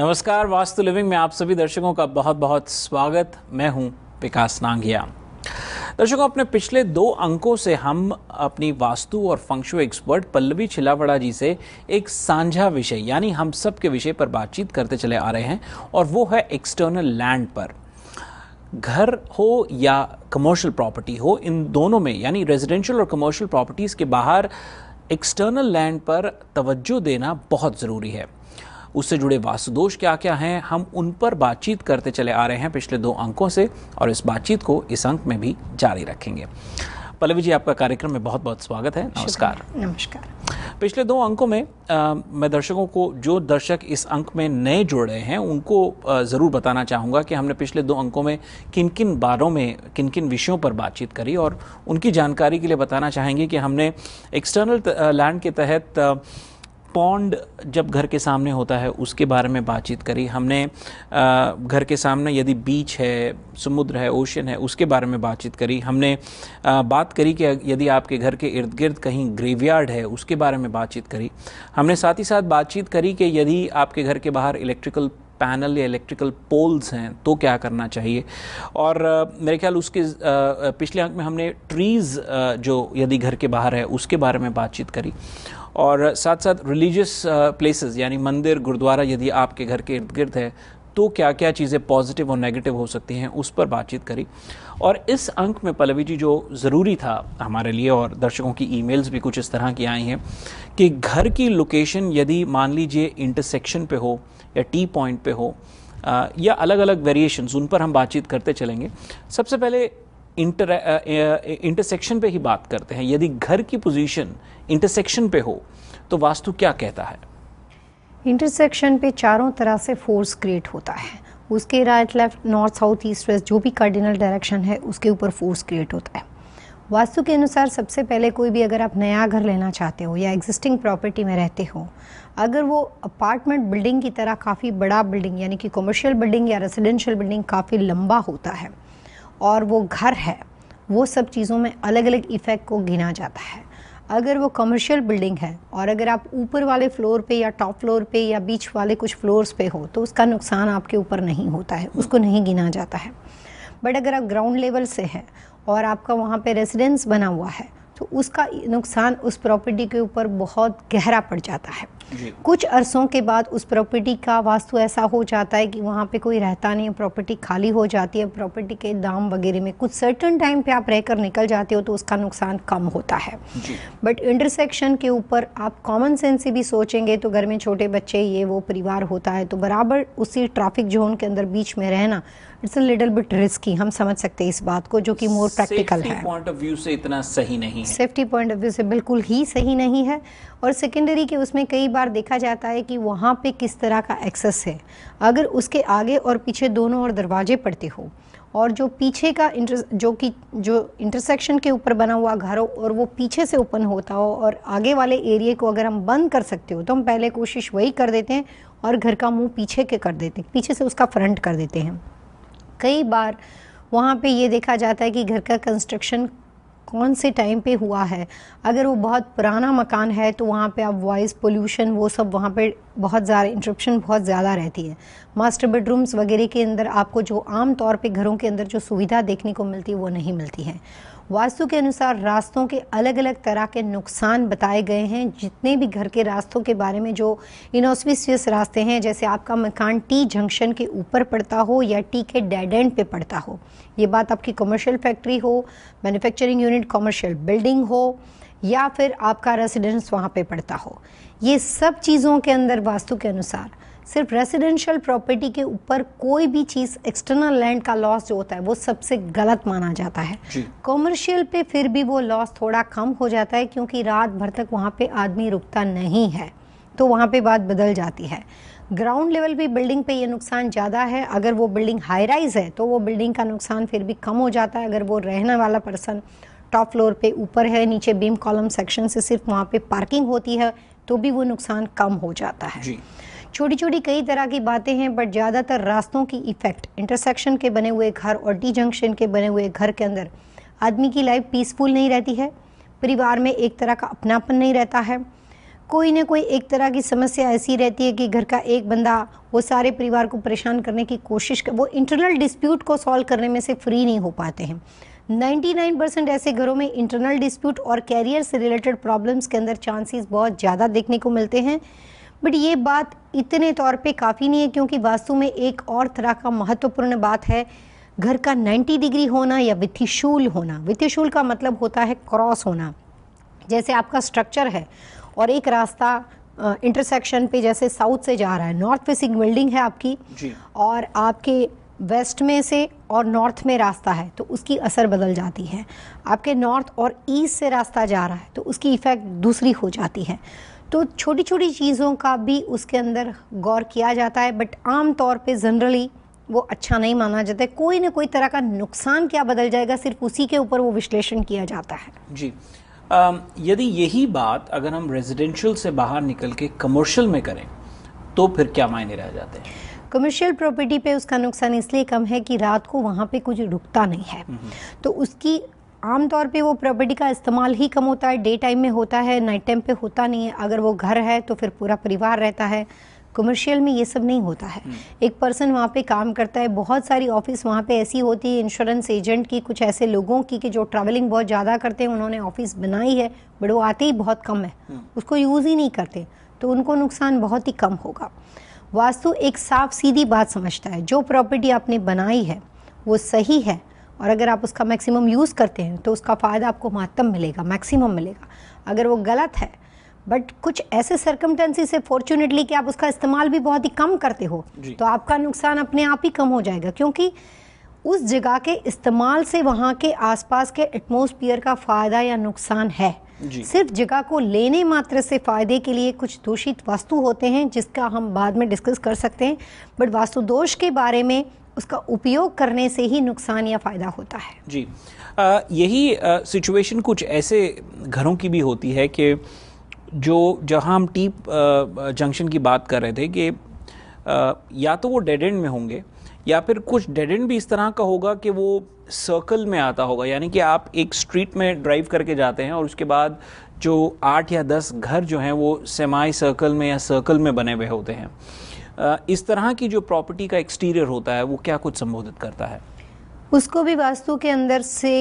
नमस्कार वास्तु लिविंग में आप सभी दर्शकों का बहुत बहुत स्वागत मैं हूं विकास नांगिया दर्शकों अपने पिछले दो अंकों से हम अपनी वास्तु और फंक्शु एक्सपर्ट पल्लवी छिलावड़ा जी से एक साझा विषय यानी हम सब के विषय पर बातचीत करते चले आ रहे हैं और वो है एक्सटर्नल लैंड पर घर हो या कमर्शियल प्रॉपर्टी हो इन दोनों में यानी रेजिडेंशियल और कमर्शियल प्रॉपर्टीज़ के बाहर एक्सटर्नल लैंड पर तवज्जो देना बहुत ज़रूरी है उससे जुड़े वास्तुदोष क्या क्या हैं हम उन पर बातचीत करते चले आ रहे हैं पिछले दो अंकों से और इस बातचीत को इस अंक में भी जारी रखेंगे पल्लवी जी आपका कार्यक्रम में बहुत बहुत स्वागत है नमस्कार नमस्कार पिछले दो अंकों में आ, मैं दर्शकों को जो दर्शक इस अंक में नए जुड़ रहे हैं उनको ज़रूर बताना चाहूँगा कि हमने पिछले दो अंकों में किन किन बारों में किन किन विषयों पर बातचीत करी और उनकी जानकारी के लिए बताना चाहेंगे कि हमने एक्सटर्नल लैंड के तहत पौंड जब घर के सामने होता है उसके बारे में बातचीत करी हमने घर के सामने यदि बीच है समुद्र है ओशन है उसके बारे में बातचीत करी हमने बात करी कि यदि आपके घर के इर्द गिर्द कहीं ग्रेवयार्ड है उसके बारे में बातचीत करी हमने साथ ही साथ बातचीत करी कि यदि आपके घर के बाहर इलेक्ट्रिकल पैनल या इलेक्ट्रिकल पोल्स हैं तो क्या करना चाहिए और मेरे ख्याल उसके पिछले अंक में हमने ट्रीज़ जो यदि घर के बाहर है उसके बारे में बातचीत करी और साथ साथ रिलीजियस प्लेसेस यानी मंदिर गुरुद्वारा यदि आपके घर के इर्द गिर्द है तो क्या क्या चीज़ें पॉजिटिव और नेगेटिव हो सकती हैं उस पर बातचीत करी और इस अंक में पल्लवी जी जो ज़रूरी था हमारे लिए और दर्शकों की ईमेल्स भी कुछ इस तरह की आई हैं कि घर की लोकेशन यदि मान लीजिए इंटरसेक्शन पे हो या टी पॉइंट पे हो uh, या अलग अलग वेरिएशंस उन पर हम बातचीत करते चलेंगे सबसे पहले इंटर इंटरसेक्शन पे ही बात करते हैं यदि घर की पोजीशन इंटरसेक्शन पे हो तो वास्तु क्या कहता है इंटरसेक्शन पे चारों तरह से फोर्स क्रिएट होता है उसके right left north south east west जो भी कार्डिनल डायरेक्शन है उसके ऊपर फोर्स क्रिएट होता है वास्तु के अनुसार सबसे पहले कोई भी अगर आप नया घर लेना चाहते हो या एग्जिस्टिंग प्रॉपर्टी में रहते हो अगर वो अपार्टमेंट बिल्डिंग की तरह काफ़ी बड़ा बिल्डिंग यानी कि कॉमर्शियल बिल्डिंग या रेजिडेंशियल बिल्डिंग काफ़ी लंबा होता है और वो घर है वो सब चीज़ों में अलग अलग इफ़ेक्ट को गिना जाता है अगर वो कमर्शियल बिल्डिंग है और अगर आप ऊपर वाले फ्लोर पे या टॉप फ्लोर पे या बीच वाले कुछ फ्लोर्स पे हो तो उसका नुकसान आपके ऊपर नहीं होता है उसको नहीं गिना जाता है बट अगर आप ग्राउंड लेवल से है और आपका वहाँ पे रेजिडेंस बना हुआ है तो उसका नुकसान उस प्रॉपर्टी के ऊपर बहुत गहरा पड़ जाता है कुछ अरसों के बाद उस प्रॉपर्टी का वास्तु ऐसा हो जाता है कि वहाँ पे कोई रहता नहीं है प्रॉपर्टी खाली हो जाती है प्रॉपर्टी के दाम वगैरह में कुछ सर्टन टाइम पे आप रहकर निकल जाते हो तो उसका नुकसान कम होता है बट इंटरसेक्शन के ऊपर आप कॉमन सेंस से भी सोचेंगे तो घर में छोटे बच्चे ये वो परिवार होता है तो बराबर उसी ट्रैफिक जोन के अंदर बीच में रहना it's a little bit risky हम समझ सकते हैं इस बात को जो कि मोर प्रैक्टिकल है पॉइंट ऑफ व्यू से इतना सही नहीं है सेफ्टी पॉइंट ऑफ व्यू से बिल्कुल ही सही नहीं है और सेकेंडरी के उसमें कई बार देखा जाता है कि वहाँ पे किस तरह का एक्सेस है अगर उसके आगे और पीछे दोनों और दरवाजे पड़ते हो और जो पीछे का इंटर जो कि जो इंटरसेक्शन के ऊपर बना हुआ घर हो और वो पीछे से ओपन होता हो और आगे वाले एरिए को अगर हम बंद कर सकते हो तो हम पहले कोशिश वही कर देते हैं और घर का मुंह पीछे के कर देते हैं पीछे से उसका फ्रंट कर देते हैं कई बार वहाँ पे ये देखा जाता है कि घर का कंस्ट्रक्शन कौन से टाइम पे हुआ है अगर वो बहुत पुराना मकान है तो वहाँ पे आप वॉइस पोल्यूशन वो सब वहाँ पे बहुत ज़्यादा इंटरप्शन बहुत ज़्यादा रहती है मास्टर बेडरूम्स वगैरह के अंदर आपको जो आम तौर पे घरों के अंदर जो सुविधा देखने को मिलती है वो नहीं मिलती है वास्तु के अनुसार रास्तों के अलग अलग तरह के नुकसान बताए गए हैं जितने भी घर के रास्तों के बारे में जो इनोस्पिशियस रास्ते हैं जैसे आपका मकान टी जंक्शन के ऊपर पड़ता हो या टी के डेड एंड पे पड़ता हो ये बात आपकी कमर्शियल फैक्ट्री हो मैन्युफैक्चरिंग यूनिट कमर्शियल बिल्डिंग हो या फिर आपका रेसिडेंस वहाँ पर पड़ता हो ये सब चीज़ों के अंदर वास्तु के अनुसार सिर्फ रेसिडेंशियल प्रॉपर्टी के ऊपर कोई भी चीज़ एक्सटर्नल लैंड का लॉस जो होता है वो सबसे गलत माना जाता है कॉमर्शियल पे फिर भी वो लॉस थोड़ा कम हो जाता है क्योंकि रात भर तक वहाँ पे आदमी रुकता नहीं है तो वहाँ पे बात बदल जाती है ग्राउंड लेवल भी बिल्डिंग पे ये नुकसान ज़्यादा है अगर वो बिल्डिंग हाई राइज है तो वो बिल्डिंग का नुकसान फिर भी कम हो जाता है अगर वो रहने वाला पर्सन टॉप फ्लोर पे ऊपर है नीचे बीम कॉलम सेक्शन से सिर्फ वहाँ पे पार्किंग होती है तो भी वो नुकसान कम हो जाता है छोटी छोटी कई तरह की बातें हैं बट ज़्यादातर रास्तों की इफ़ेक्ट इंटरसेक्शन के बने हुए घर और डी जंक्शन के बने हुए घर के अंदर आदमी की लाइफ पीसफुल नहीं रहती है परिवार में एक तरह का अपनापन नहीं रहता है कोई ना कोई एक तरह की समस्या ऐसी रहती है कि घर का एक बंदा वो सारे परिवार को परेशान करने की कोशिश कर वो इंटरनल डिस्प्यूट को सॉल्व करने में से फ्री नहीं हो पाते हैं 99 परसेंट ऐसे घरों में इंटरनल डिस्प्यूट और कैरियर से रिलेटेड प्रॉब्लम्स के अंदर चांसेस बहुत ज़्यादा देखने को मिलते हैं बट ये बात इतने तौर पे काफ़ी नहीं है क्योंकि वास्तु में एक और तरह का महत्वपूर्ण बात है घर का 90 डिग्री होना या वित्तीशूल होना वित्तीशूल का मतलब होता है क्रॉस होना जैसे आपका स्ट्रक्चर है और एक रास्ता इंटरसेक्शन पे जैसे साउथ से जा रहा है नॉर्थ फेसिंग बिल्डिंग है आपकी और आपके वेस्ट में से और नॉर्थ में रास्ता है तो उसकी असर बदल जाती है आपके नॉर्थ और ईस्ट से रास्ता जा रहा है तो उसकी इफ़ेक्ट दूसरी हो जाती है तो छोटी छोटी चीज़ों का भी उसके अंदर गौर किया जाता है बट आम तौर पे जनरली वो अच्छा नहीं माना जाता है कोई ना कोई तरह का नुकसान क्या बदल जाएगा सिर्फ उसी के ऊपर वो विश्लेषण किया जाता है जी यदि यही बात अगर हम रेजिडेंशियल से बाहर निकल के कमर्शियल में करें तो फिर क्या मायने रह जाते हैं कमर्शियल प्रॉपर्टी पे उसका नुकसान इसलिए कम है कि रात को वहाँ पे कुछ रुकता नहीं है नहीं। हम्म। तो उसकी आमतौर पे वो प्रॉपर्टी का इस्तेमाल ही कम होता है डे टाइम में होता है नाइट टाइम पे होता नहीं है अगर वो घर है तो फिर पूरा परिवार रहता है कमर्शियल में ये सब नहीं होता है हम्म। एक पर्सन वहाँ पे काम करता है बहुत सारी ऑफिस वहाँ पे ऐसी होती है इंश्योरेंस एजेंट की कुछ ऐसे लोगों की कि जो ट्रैवलिंग बहुत ज़्यादा करते हैं उन्होंने ऑफिस बनाई है बट वो आते ही बहुत कम है हम्म। उसको यूज़ ही नहीं करते तो उनको नुकसान बहुत ही कम होगा वास्तु एक साफ सीधी बात समझता है जो प्रॉपर्टी आपने बनाई है वो सही है और अगर आप उसका मैक्सिमम यूज़ करते हैं तो उसका फ़ायदा आपको महत्तम मिलेगा मैक्सिमम मिलेगा अगर वो गलत है बट कुछ ऐसे सर्कमटेंसी से फॉर्चुनेटली कि आप उसका इस्तेमाल भी बहुत ही कम करते हो तो आपका नुकसान अपने आप ही कम हो जाएगा क्योंकि उस जगह के इस्तेमाल से वहाँ के आसपास के एटमोसफियर का फ़ायदा या नुकसान है सिर्फ जगह को लेने मात्र से फ़ायदे के लिए कुछ दूषित वास्तु होते हैं जिसका हम बाद में डिस्कस कर सकते हैं बट वास्तु दोष के बारे में उसका उपयोग करने से ही नुकसान या फ़ायदा होता है जी आ, यही सिचुएशन कुछ ऐसे घरों की भी होती है कि जो जहां हम टीप जंक्शन की बात कर रहे थे कि आ, या तो वो डेड एंड में होंगे या फिर कुछ डेड एंड भी इस तरह का होगा कि वो सर्कल में आता होगा यानी कि आप एक स्ट्रीट में ड्राइव करके जाते हैं और उसके बाद जो आठ या दस घर जो हैं वो सेमाई सर्कल में या सर्कल में बने हुए होते हैं इस तरह की जो प्रॉपर्टी का एक्सटीरियर होता है वो क्या कुछ संबोधित करता है उसको भी वास्तु के अंदर से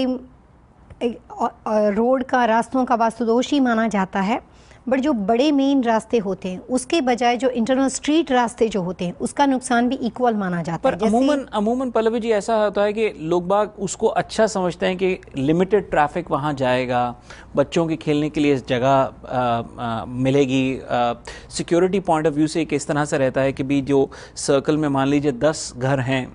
रोड का रास्तों का वास्तुदोष ही माना जाता है बट जो बड़े मेन रास्ते होते हैं उसके बजाय जो इंटरनल स्ट्रीट रास्ते जो होते हैं उसका नुकसान भी इक्वल माना जाता है अमूमन अमूमन पल्लवी जी ऐसा होता है कि लोग बाग उसको अच्छा समझते हैं कि लिमिटेड ट्रैफिक वहाँ जाएगा बच्चों के खेलने के लिए जगह मिलेगी सिक्योरिटी पॉइंट ऑफ व्यू से एक इस तरह से रहता है कि भी जो सर्कल में मान लीजिए दस घर हैं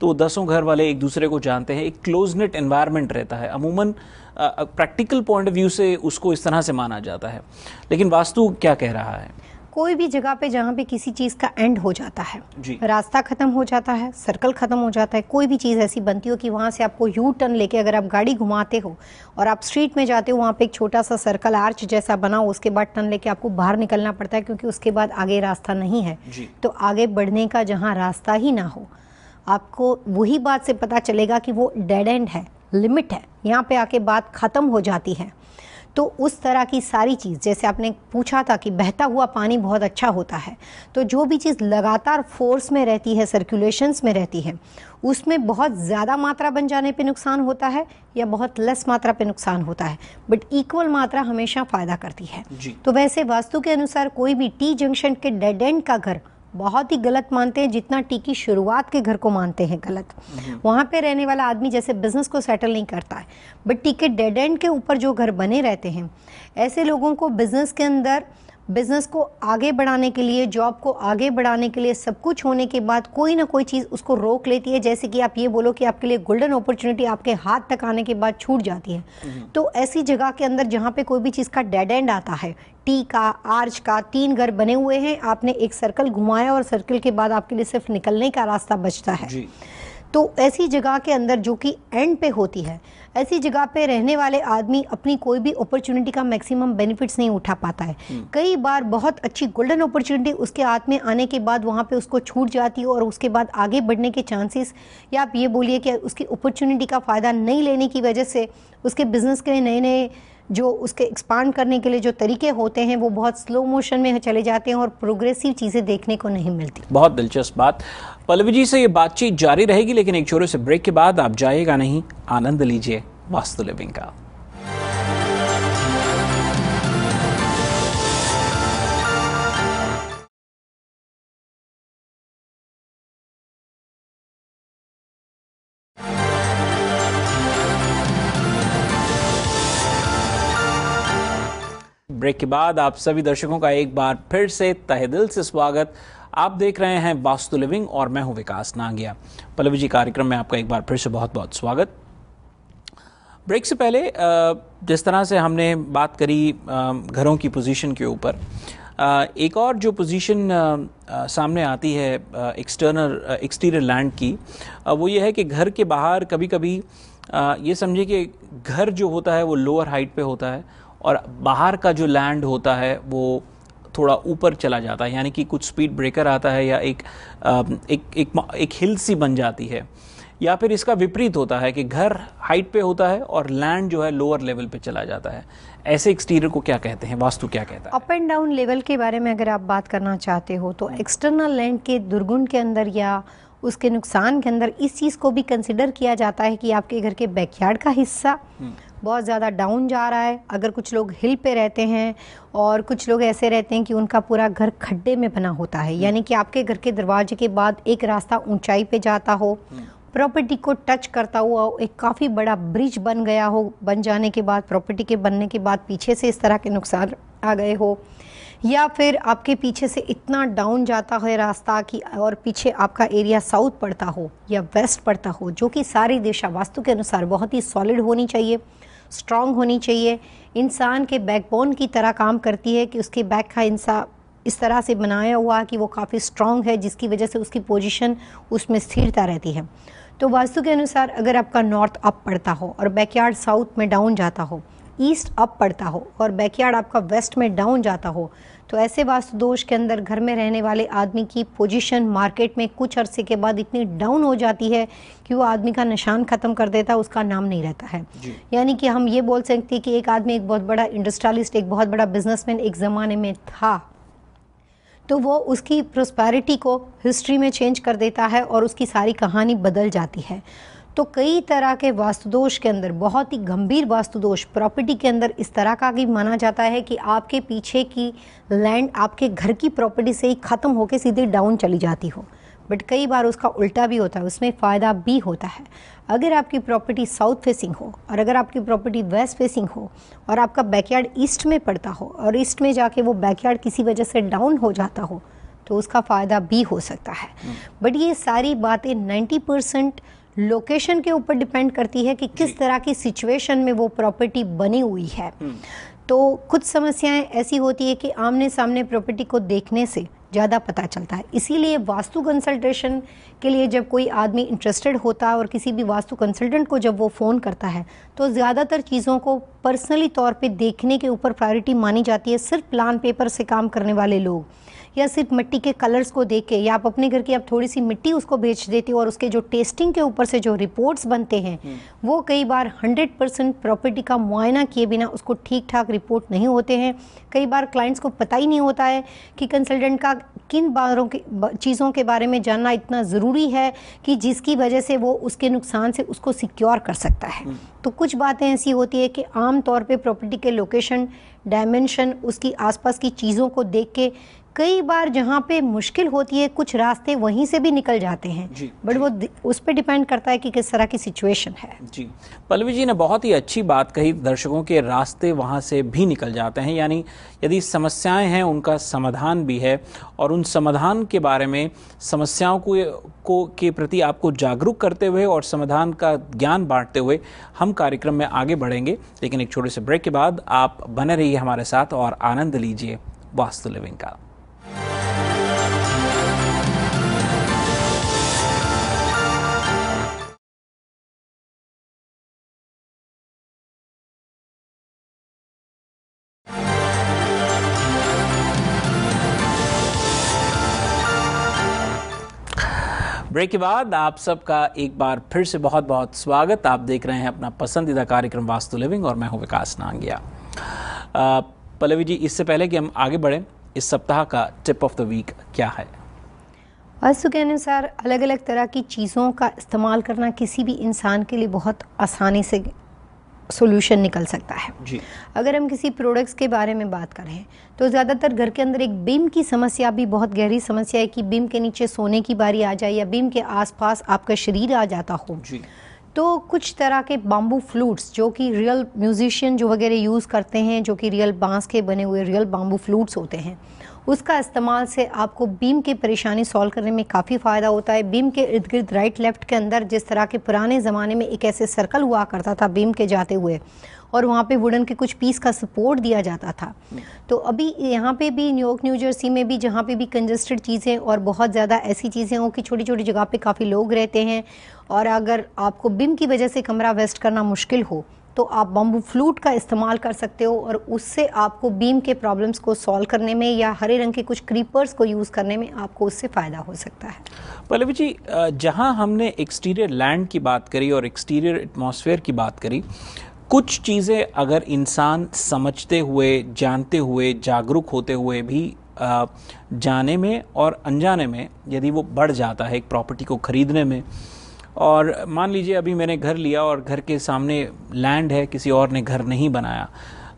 तो दसों घर वाले एक दूसरे को जानते हैं एक क्लोज नेट इन्वायरमेंट रहता है अमूमन प्रैक्टिकल पॉइंट ऑफ व्यू से उसको इस तरह से माना जाता है लेकिन वास्तु क्या कह रहा है कोई भी जगह पे जहाँ पे किसी चीज़ का एंड हो जाता है जी। रास्ता ख़त्म हो जाता है सर्कल ख़त्म हो जाता है कोई भी चीज़ ऐसी बनती हो कि वहाँ से आपको यू टर्न लेके अगर आप गाड़ी घुमाते हो और आप स्ट्रीट में जाते हो वहाँ पे एक छोटा सा सर्कल आर्च जैसा बना हो उसके बाद टर्न लेके आपको बाहर निकलना पड़ता है क्योंकि उसके बाद आगे रास्ता नहीं है तो आगे बढ़ने का जहाँ रास्ता ही ना हो आपको वही बात से पता चलेगा कि वो डेड एंड है लिमिट है यहाँ पे आके बात ख़त्म हो जाती है तो उस तरह की सारी चीज़ जैसे आपने पूछा था कि बहता हुआ पानी बहुत अच्छा होता है तो जो भी चीज़ लगातार फोर्स में रहती है सर्कुलेशंस में रहती है उसमें बहुत ज़्यादा मात्रा बन जाने पे नुकसान होता है या बहुत लेस मात्रा पे नुकसान होता है बट इक्वल मात्रा हमेशा फ़ायदा करती है तो वैसे वास्तु के अनुसार कोई भी टी जंक्शन के डेड एंड का घर बहुत ही गलत मानते हैं जितना टी की शुरुआत के घर को मानते हैं गलत हम्म। वहाँ पे रहने वाला आदमी जैसे बिजनेस को सेटल नहीं करता है बट टी के डेड एंड के ऊपर जो घर बने रहते हैं ऐसे लोगों को बिजनेस के अंदर बिज़नेस को आगे बढ़ाने के लिए जॉब को आगे बढ़ाने के लिए सब कुछ होने के बाद कोई ना कोई चीज़ उसको रोक लेती है जैसे कि आप ये बोलो कि आपके लिए गोल्डन अपॉर्चुनिटी आपके हाथ तक आने के बाद छूट जाती है हम्म। तो ऐसी जगह के अंदर जहाँ पे कोई भी चीज़ का डेड एंड आता है टी का आर्च का तीन घर बने हुए हैं आपने एक सर्कल घुमाया और सर्कल के बाद आपके लिए सिर्फ निकलने का रास्ता बचता है तो ऐसी जगह के अंदर जो कि एंड पे होती है ऐसी जगह पे रहने वाले आदमी अपनी कोई भी अपॉर्चुनिटी का मैक्सिमम बेनिफिट्स नहीं उठा पाता है हम्म। कई बार बहुत अच्छी गोल्डन अपॉर्चुनिटी उसके हाथ में आने के बाद वहाँ पे उसको छूट जाती है और उसके बाद आगे बढ़ने के चांसेस या आप ये बोलिए कि उसकी अपॉर्चुनिटी का फ़ायदा नहीं लेने की वजह से उसके बिज़नेस के नए नए जो उसके एक्सपांड करने के लिए जो तरीके होते हैं वो बहुत स्लो मोशन में चले जाते हैं और प्रोग्रेसिव चीज़ें देखने को नहीं मिलती बहुत दिलचस्प बात पल्लवी जी से ये बातचीत जारी रहेगी लेकिन एक छोटे से ब्रेक के बाद आप जाइएगा नहीं आनंद लीजिए लिविंग का ब्रेक के बाद आप सभी दर्शकों का एक बार फिर से तहे दिल से स्वागत आप देख रहे हैं वास्तु लिविंग और मैं हूं विकास नांगिया पल्लवी जी कार्यक्रम में आपका एक बार फिर से बहुत बहुत स्वागत ब्रेक से पहले जिस तरह से हमने बात करी घरों की पोजीशन के ऊपर एक और जो पोजीशन सामने आती है एक्सटर्नल एक्सटीरियर लैंड की वो ये है कि घर के बाहर कभी कभी ये समझे कि घर जो होता है वो लोअर हाइट पे होता है और बाहर का जो लैंड होता है वो थोड़ा ऊपर चला जाता है यानी कि कुछ स्पीड ब्रेकर आता है या एक एक एक, एक, एक हिल सी बन जाती है या फिर इसका विपरीत होता है कि घर हाइट पे होता है और लैंड जो है लोअर लेवल पे चला जाता है ऐसे एक्सटीरियर को क्या कहते हैं वास्तु क्या कहता है अप एंड डाउन लेवल के बारे में अगर आप बात करना चाहते हो तो एक्सटर्नल लैंड के दुर्गुण के अंदर या उसके नुकसान के अंदर इस चीज़ को भी कंसिडर किया जाता है कि आपके घर के बैकयार्ड का हिस्सा हम्म। बहुत ज़्यादा डाउन जा रहा है अगर कुछ लोग हिल पे रहते हैं और कुछ लोग ऐसे रहते हैं कि उनका पूरा घर खड्डे में बना होता है हम्म। यानी कि आपके घर के दरवाजे के बाद एक रास्ता ऊंचाई पे जाता हो हम्म। प्रॉपर्टी को टच करता हुआ एक काफ़ी बड़ा ब्रिज बन गया हो बन जाने के बाद प्रॉपर्टी के बनने के बाद पीछे से इस तरह के नुकसान आ गए हो या फिर आपके पीछे से इतना डाउन जाता है रास्ता कि और पीछे आपका एरिया साउथ पड़ता हो या वेस्ट पड़ता हो जो कि सारी दिशा वास्तु के अनुसार बहुत ही सॉलिड होनी चाहिए स्ट्रांग होनी चाहिए इंसान के बैकबोन की तरह काम करती है कि उसके बैक का इंसान इस तरह से बनाया हुआ कि वो काफ़ी स्ट्रॉन्ग है जिसकी वजह से उसकी पोजीशन उसमें स्थिरता रहती है तो वास्तु के अनुसार अगर आपका नॉर्थ अप पड़ता हो और बैकयार्ड साउथ में डाउन जाता हो ईस्ट अप पड़ता हो और बैकयार्ड आपका वेस्ट में डाउन जाता हो तो ऐसे वास्तु दोष के अंदर घर में रहने वाले आदमी की पोजीशन मार्केट में कुछ अरसे के बाद इतनी डाउन हो जाती है कि वो आदमी का निशान ख़त्म कर देता है उसका नाम नहीं रहता है यानी कि हम ये बोल सकते हैं कि एक आदमी एक बहुत बड़ा इंडस्ट्रियलिस्ट एक बहुत बड़ा बिजनेसमैन एक ज़माने में था तो वो उसकी प्रोस्पैरिटी को हिस्ट्री में चेंज कर देता है और उसकी सारी कहानी बदल जाती है तो कई तरह के वास्तुदोष के अंदर बहुत ही गंभीर वास्तुदोष प्रॉपर्टी के अंदर इस तरह का भी माना जाता है कि आपके पीछे की लैंड आपके घर की प्रॉपर्टी से ही ख़त्म होकर सीधे डाउन चली जाती हो बट कई बार उसका उल्टा भी होता है उसमें फ़ायदा भी होता है अगर आपकी प्रॉपर्टी साउथ फेसिंग हो और अगर आपकी प्रॉपर्टी वेस्ट फेसिंग हो और आपका बैकयार्ड ईस्ट में पड़ता हो और ईस्ट में जाके वो बैकयार्ड किसी वजह से डाउन हो जाता हो तो उसका फ़ायदा भी हो सकता है बट हम्म। ये सारी बातें 90 परसेंट लोकेशन के ऊपर डिपेंड करती है कि किस तरह की सिचुएशन में वो प्रॉपर्टी बनी हुई है हम्म। तो कुछ समस्याएं ऐसी होती है कि आमने सामने प्रॉपर्टी को देखने से ज़्यादा पता चलता है इसीलिए वास्तु कंसल्टेशन के लिए जब कोई आदमी इंटरेस्टेड होता है और किसी भी वास्तु कंसल्टेंट को जब वो फ़ोन करता है तो ज़्यादातर चीज़ों को पर्सनली तौर पे देखने के ऊपर प्रायोरिटी मानी जाती है सिर्फ प्लान पेपर से काम करने वाले लोग या सिर्फ मिट्टी के कलर्स को देख के या आप अपने घर की आप थोड़ी सी मिट्टी उसको भेज देते हो और उसके जो टेस्टिंग के ऊपर से जो रिपोर्ट्स बनते हैं हम्म। वो कई बार हंड्रेड परसेंट प्रॉपर्टी का मुआयना किए बिना उसको ठीक ठाक रिपोर्ट नहीं होते हैं कई बार क्लाइंट्स को पता ही नहीं होता है कि कंसल्टेंट का किन बारों के चीज़ों के बारे में जानना इतना ज़रूरी है कि जिसकी वजह से वो उसके नुकसान से उसको सिक्योर कर सकता है हम्म। तो कुछ बातें ऐसी होती है कि आम तौर पे प्रॉपर्टी के लोकेशन डायमेंशन उसकी आसपास की चीज़ों को देख के कई बार जहाँ पे मुश्किल होती है कुछ रास्ते वहीं से भी निकल जाते हैं बट वो उस पर डिपेंड करता है कि किस तरह की सिचुएशन है जी पल्लवी जी ने बहुत ही अच्छी बात कही दर्शकों के रास्ते वहाँ से भी निकल जाते हैं यानी यदि समस्याएं हैं उनका समाधान भी है और उन समाधान के बारे में समस्याओं को को के प्रति आपको जागरूक करते हुए और समाधान का ज्ञान बांटते हुए हम कार्यक्रम में आगे बढ़ेंगे लेकिन एक छोटे से ब्रेक के बाद आप बने रहिए हमारे साथ और आनंद लीजिए वास्तु लिविंग का ब्रेक के बाद आप सबका एक बार फिर से बहुत बहुत स्वागत आप देख रहे हैं अपना पसंदीदा कार्यक्रम वास्तु लिविंग और मैं हूँ विकास नांगिया पल्लवी जी इससे पहले कि हम आगे बढ़ें इस सप्ताह का टिप ऑफ द वीक क्या है वास्तु के अनुसार अलग अलग तरह की चीज़ों का इस्तेमाल करना किसी भी इंसान के लिए बहुत आसानी से सोल्यूशन निकल सकता है जी। अगर हम किसी प्रोडक्ट्स के बारे में बात करें तो ज़्यादातर घर के अंदर एक बीम की समस्या भी बहुत गहरी समस्या है कि बीम के नीचे सोने की बारी आ जाए या बीम के आसपास आपका शरीर आ जाता हो जी। तो कुछ तरह के बाम्बू फ्लूट्स जो कि रियल म्यूजिशियन जो वगैरह यूज़ करते हैं जो कि रियल बांस के बने हुए रियल बाम्बू फ्लूट्स होते हैं उसका इस्तेमाल से आपको बीम की परेशानी सॉल्व करने में काफ़ी फ़ायदा होता है बीम के इर्द गिर्द राइट लेफ़्ट के अंदर जिस तरह के पुराने ज़माने में एक ऐसे सर्कल हुआ करता था बीम के जाते हुए और वहाँ पे वुडन के कुछ पीस का सपोर्ट दिया जाता था तो अभी यहाँ पे भी न्यूयॉर्क न्यू जर्सी में भी जहाँ पे भी कंजस्टेड चीज़ें और बहुत ज़्यादा ऐसी चीज़ें हों कि छोटी छोटी जगह पे काफ़ी लोग रहते हैं और अगर आपको बिम की वजह से कमरा वेस्ट करना मुश्किल हो तो आप बम्बू फ्लूट का इस्तेमाल कर सकते हो और उससे आपको बीम के प्रॉब्लम्स को सॉल्व करने में या हरे रंग के कुछ क्रीपर्स को यूज़ करने में आपको उससे फ़ायदा हो सकता है पल्लवी जी जहाँ हमने एक्सटीरियर लैंड की बात करी और एक्सटीरियर एटमॉस्फेयर की बात करी कुछ चीज़ें अगर इंसान समझते हुए जानते हुए जागरूक होते हुए भी जाने में और अनजाने में यदि वो बढ़ जाता है एक प्रॉपर्टी को ख़रीदने में और मान लीजिए अभी मैंने घर लिया और घर के सामने लैंड है किसी और ने घर नहीं बनाया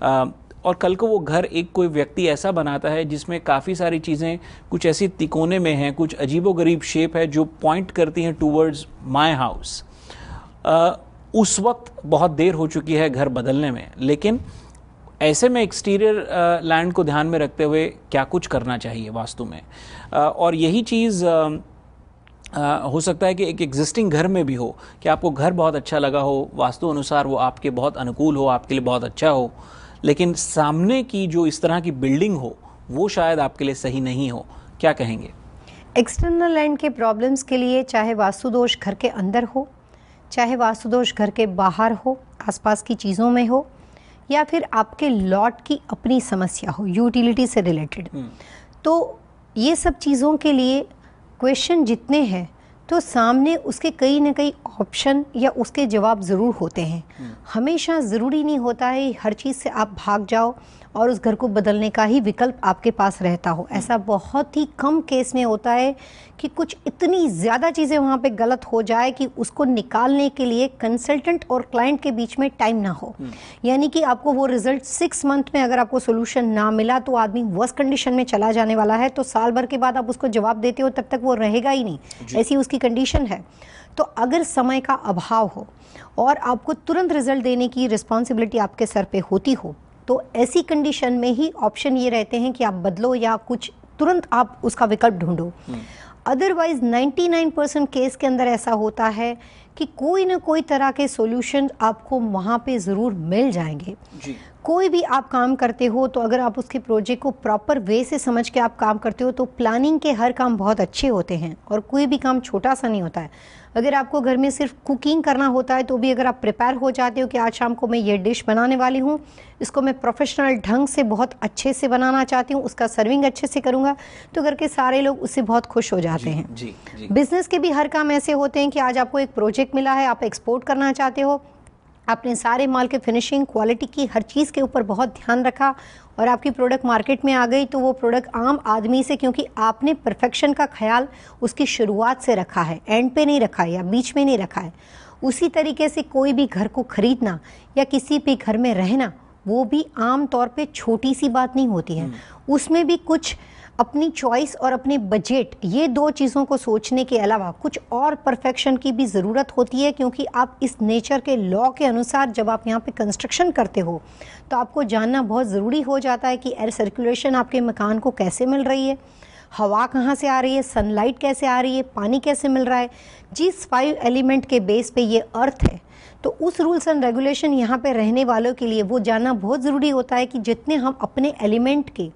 आ, और कल को वो घर एक कोई व्यक्ति ऐसा बनाता है जिसमें काफ़ी सारी चीज़ें कुछ ऐसी तिकोने में हैं कुछ अजीबो गरीब शेप है जो पॉइंट करती हैं टूवर्ड्स माय हाउस उस वक्त बहुत देर हो चुकी है घर बदलने में लेकिन ऐसे में एक्सटीरियर लैंड को ध्यान में रखते हुए क्या कुछ करना चाहिए वास्तु में आ, और यही चीज़ आ, हो सकता है कि एक एग्जिस्टिंग घर में भी हो कि आपको घर बहुत अच्छा लगा हो वास्तु अनुसार वो आपके बहुत अनुकूल हो आपके लिए बहुत अच्छा हो लेकिन सामने की जो इस तरह की बिल्डिंग हो वो शायद आपके लिए सही नहीं हो क्या कहेंगे एक्सटर्नल लैंड के प्रॉब्लम्स के लिए चाहे वास्तु दोष घर के अंदर हो चाहे वास्तु दोष घर के बाहर हो आसपास की चीज़ों में हो या फिर आपके लॉट की अपनी समस्या हो यूटिलिटी से रिलेटेड हम्म। तो ये सब चीज़ों के लिए क्वेश्चन जितने हैं तो सामने उसके कई ना कई ऑप्शन या उसके जवाब ज़रूर होते हैं हम्म। हमेशा ज़रूरी नहीं होता है हर चीज़ से आप भाग जाओ और उस घर को बदलने का ही विकल्प आपके पास रहता हो ऐसा बहुत ही कम केस में होता है कि कुछ इतनी ज़्यादा चीज़ें वहाँ पे गलत हो जाए कि उसको निकालने के लिए कंसल्टेंट और क्लाइंट के बीच में टाइम ना हो हम्म। यानी कि आपको वो रिजल्ट सिक्स मंथ में अगर आपको सोल्यूशन ना मिला तो आदमी वर्स कंडीशन में चला जाने वाला है तो साल भर के बाद आप उसको जवाब देते हो तब तक वो रहेगा ही नहीं ऐसी उसकी कंडीशन है तो अगर समय का अभाव हो और आपको तुरंत रिजल्ट देने की रिस्पॉन्सिबिलिटी आपके सर पे होती हो तो ऐसी कंडीशन में ही ऑप्शन ये रहते हैं कि आप बदलो या कुछ तुरंत आप उसका विकल्प ढूंढो अदरवाइज 99 परसेंट केस के अंदर ऐसा होता है कि कोई ना कोई तरह के सॉल्यूशन आपको वहाँ पे ज़रूर मिल जाएंगे जी। कोई भी आप काम करते हो तो अगर आप उसके प्रोजेक्ट को प्रॉपर वे से समझ के आप काम करते हो तो प्लानिंग के हर काम बहुत अच्छे होते हैं और कोई भी काम छोटा सा नहीं होता है अगर आपको घर में सिर्फ कुकिंग करना होता है तो भी अगर आप प्रिपेयर हो जाते हो कि आज शाम को मैं ये डिश बनाने वाली हूँ इसको मैं प्रोफेशनल ढंग से बहुत अच्छे से बनाना चाहती हूँ उसका सर्विंग अच्छे से करूँगा तो घर के सारे लोग उससे बहुत खुश हो जाते हैं बिजनेस के भी हर काम ऐसे होते हैं कि आज आपको एक प्रोजेक्ट मिला है आप एक्सपोर्ट करना चाहते हो आपने सारे माल के फिनिशिंग क्वालिटी की हर चीज़ के ऊपर बहुत ध्यान रखा और आपकी प्रोडक्ट मार्केट में आ गई तो वो प्रोडक्ट आम आदमी से क्योंकि आपने परफेक्शन का ख्याल उसकी शुरुआत से रखा है एंड पे नहीं रखा है या बीच में नहीं रखा है उसी तरीके से कोई भी घर को ख़रीदना या किसी भी घर में रहना वो भी आम तौर पे छोटी सी बात नहीं होती है हम्म। उसमें भी कुछ अपनी चॉइस और अपने बजट ये दो चीज़ों को सोचने के अलावा कुछ और परफेक्शन की भी ज़रूरत होती है क्योंकि आप इस नेचर के लॉ के अनुसार जब आप यहाँ पे कंस्ट्रक्शन करते हो तो आपको जानना बहुत ज़रूरी हो जाता है कि एयर सर्कुलेशन आपके मकान को कैसे मिल रही है हवा कहाँ से आ रही है सनलाइट कैसे आ रही है पानी कैसे मिल रहा है जिस फाइव एलिमेंट के बेस पे ये अर्थ है तो उस रूल्स एंड रेगुलेशन यहाँ पे रहने वालों के लिए वो जानना बहुत ज़रूरी होता है कि जितने हम अपने एलिमेंट के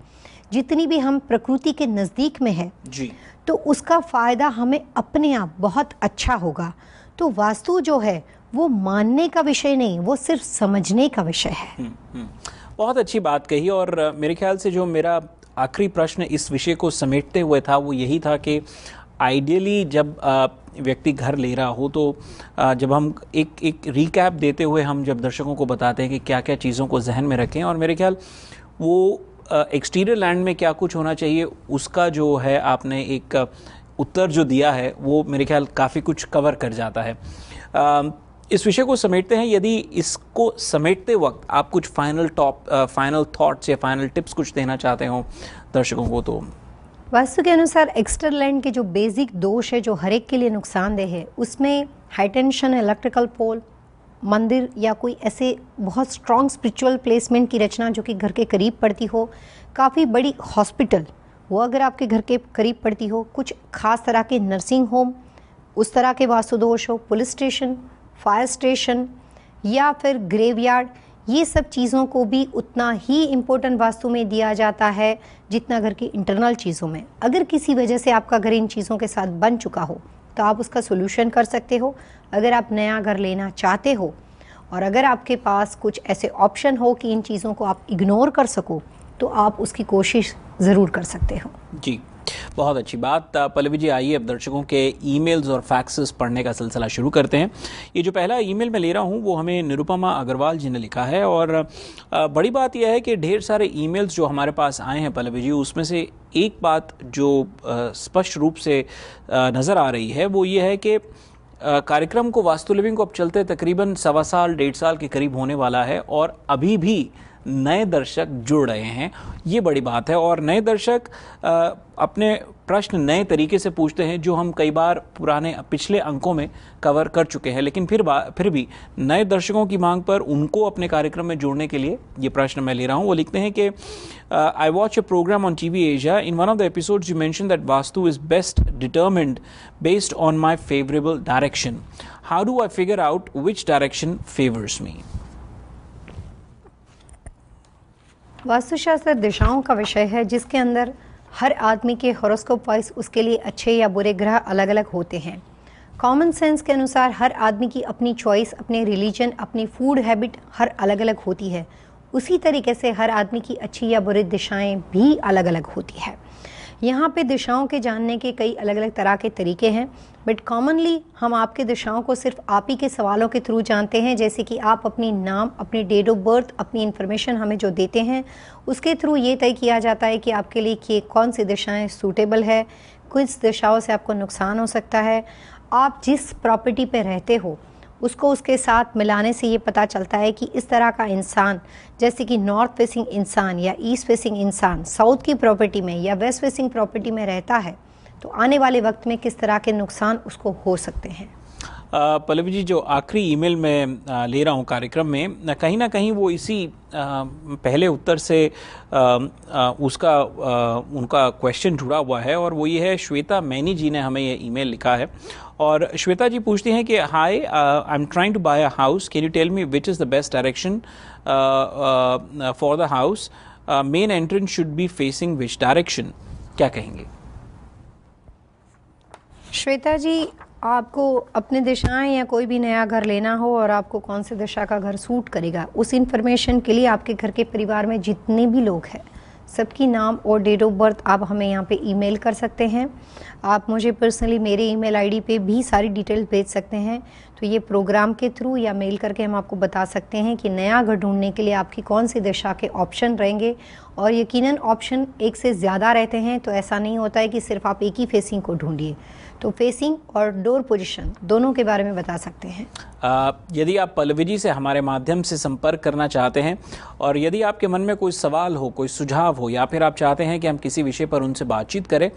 जितनी भी हम प्रकृति के नज़दीक में है जी तो उसका फ़ायदा हमें अपने आप बहुत अच्छा होगा तो वास्तु जो है वो मानने का विषय नहीं वो सिर्फ समझने का विषय है हम्म, हम्म। बहुत अच्छी बात कही और मेरे ख्याल से जो मेरा आखिरी प्रश्न इस विषय को समेटते हुए था वो यही था कि आइडियली जब व्यक्ति घर ले रहा हो तो जब हम एक एक रिकैप देते हुए हम जब दर्शकों को बताते हैं कि क्या क्या चीज़ों को जहन में रखें और मेरे ख्याल वो एक्सटीरियर लैंड में क्या कुछ होना चाहिए उसका जो है आपने एक उत्तर जो दिया है वो मेरे ख्याल काफ़ी कुछ कवर कर जाता है आ, इस विषय को समेटते हैं यदि इसको समेटते वक्त आप कुछ फाइनल टॉप फाइनल थॉट्स या फाइनल टिप्स कुछ देना चाहते हो दर्शकों को तो वास्तु के अनुसार लैंड के जो बेसिक दोष है जो हर एक के लिए नुकसानदेह है उसमें हाई टेंशन इलेक्ट्रिकल पोल मंदिर या कोई ऐसे बहुत स्ट्रॉन्ग स्पिरिचुअल प्लेसमेंट की रचना जो कि घर के करीब पड़ती हो काफ़ी बड़ी हॉस्पिटल वो अगर आपके घर के करीब पड़ती हो कुछ खास तरह के नर्सिंग होम उस तरह के वास्तुदोष हो पुलिस स्टेशन फायर स्टेशन या फिर ग्रेवयार्ड ये सब चीज़ों को भी उतना ही इम्पोर्टेंट वास्तु में दिया जाता है जितना घर की इंटरनल चीज़ों में अगर किसी वजह से आपका घर इन चीज़ों के साथ बन चुका हो तो आप उसका सोल्यूशन कर सकते हो अगर आप नया घर लेना चाहते हो और अगर आपके पास कुछ ऐसे ऑप्शन हो कि इन चीज़ों को आप इग्नोर कर सको तो आप उसकी कोशिश ज़रूर कर सकते हो जी बहुत अच्छी बात पल्लवी जी आइए अब दर्शकों के ईमेल्स और फैक्सेस पढ़ने का सिलसिला शुरू करते हैं ये जो पहला ईमेल मैं ले रहा हूँ वो हमें निरुपमा अग्रवाल जी ने लिखा है और बड़ी बात यह है कि ढेर सारे ईमेल्स जो हमारे पास आए हैं पल्लवी जी उसमें से एक बात जो स्पष्ट रूप से नज़र आ रही है वो ये है कि कार्यक्रम को वास्तु लिविंग को अब चलते तकरीबन सवा साल डेढ़ साल के करीब होने वाला है और अभी भी नए दर्शक जुड़ रहे हैं ये बड़ी बात है और नए दर्शक अपने प्रश्न नए तरीके से पूछते हैं जो हम कई बार पुराने पिछले अंकों में कवर कर चुके हैं लेकिन फिर फिर भी नए दर्शकों की मांग पर उनको अपने कार्यक्रम में जोड़ने के लिए ये प्रश्न मैं ले रहा हूँ वो लिखते हैं कि I watch a programme on TV Asia in one of the episode you mention that vastu is best determined based on my favourable direction how do I figure out which direction favours me vastu shastra दिशाओं का विषय है जिसके अंदर हर आदमी के horoscope wise उसके लिए अच्छे या बुरे ग्रह अलग अलग होते हैं कॉमन सेंस के अनुसार हर आदमी की अपनी चॉइस अपने रिलीजन अपनी फूड हैबिट हर अलग अलग होती है उसी तरीके से हर आदमी की अच्छी या बुरी दिशाएं भी अलग अलग होती है यहाँ पे दिशाओं के जानने के कई अलग अलग तरह के तरीके हैं बट कॉमनली हम आपके दिशाओं को सिर्फ आप ही के सवालों के थ्रू जानते हैं जैसे कि आप अपनी नाम अपनी डेट ऑफ बर्थ अपनी इन्फॉर्मेशन हमें जो देते हैं उसके थ्रू ये तय किया जाता है कि आपके लिए कि कौन सी दिशाएँ सूटेबल है किस दिशाओं से आपको नुकसान हो सकता है आप जिस प्रॉपर्टी पर रहते हो उसको उसके साथ मिलाने से ये पता चलता है कि इस तरह का इंसान जैसे कि नॉर्थ फेसिंग इंसान या ईस्ट फेसिंग इंसान साउथ की प्रॉपर्टी में या वेस्ट फेसिंग प्रॉपर्टी में रहता है तो आने वाले वक्त में किस तरह के नुकसान उसको हो सकते हैं पल्लवी जी जो आखिरी ईमेल मैं ले रहा हूँ कार्यक्रम में कहीं ना कहीं वो इसी पहले उत्तर से उसका उनका क्वेश्चन जुड़ा हुआ है और वो ये है श्वेता मैनी जी ने हमें ये ईमेल लिखा है और श्वेता जी पूछती हैं कि hi I am trying to buy a house can you tell me which is the best direction for the house main entrance should be facing which direction क्या कहेंगे श्वेता जी आपको अपने दिशाएं या कोई भी नया घर लेना हो और आपको कौन से दिशा का घर सूट करेगा उस इन्फॉर्मेशन के लिए आपके घर के परिवार में जितने भी लोग हैं सबकी नाम और डेट ऑफ बर्थ आप हमें यहाँ पे ईमेल कर सकते हैं आप मुझे पर्सनली मेरे ईमेल आईडी पे भी सारी डिटेल भेज सकते हैं तो ये प्रोग्राम के थ्रू या मेल करके हम आपको बता सकते हैं कि नया घर ढूंढने के लिए आपकी कौन सी दिशा के ऑप्शन रहेंगे और यकीनन ऑप्शन एक से ज़्यादा रहते हैं तो ऐसा नहीं होता है कि सिर्फ आप एक ही फेसिंग को ढूँढिए तो फेसिंग और डोर पोजीशन दोनों के बारे में बता सकते हैं यदि आप पल्लवी जी से हमारे माध्यम से संपर्क करना चाहते हैं और यदि आपके मन में कोई सवाल हो कोई सुझाव हो या फिर आप चाहते हैं कि हम किसी विषय पर उनसे बातचीत करें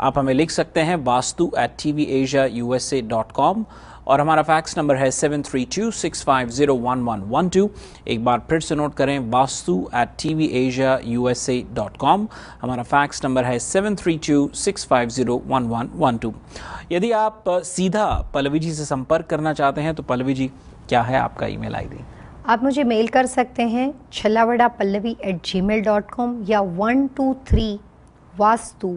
आप हमें लिख सकते हैं vastu at TV Asia U S A dot com और हमारा फैक्स नंबर है seven three two six five zero one one one two एक बार फिर से नोट करें vastu at TV Asia U S A dot com हमारा फैक्स नंबर है seven three two six five zero one one one two यदि आप सीधा पल्लवी जी से संपर्क करना चाहते हैं तो पल्लवी जी क्या है आपका ईमेल आईडी आप मुझे मेल कर सकते हैं Chhalawada Pallavi at Gmail dot com या one two three vastu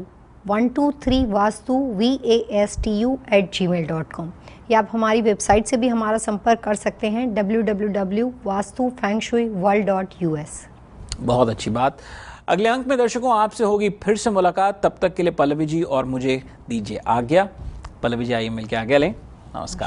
one two three vastu V A S T U at Gmail dot com या आप हमारी वेबसाइट से भी हमारा संपर्क कर सकते हैं W W W vastu feng shui world dot U S बहुत अच्छी बात अगले अंक में दर्शकों आपसे होगी फिर से मुलाकात तब तक के लिए पल्लवी जी और मुझे दीजिए आज्ञा पल जी आइए मिल के आगे लें नमस्कार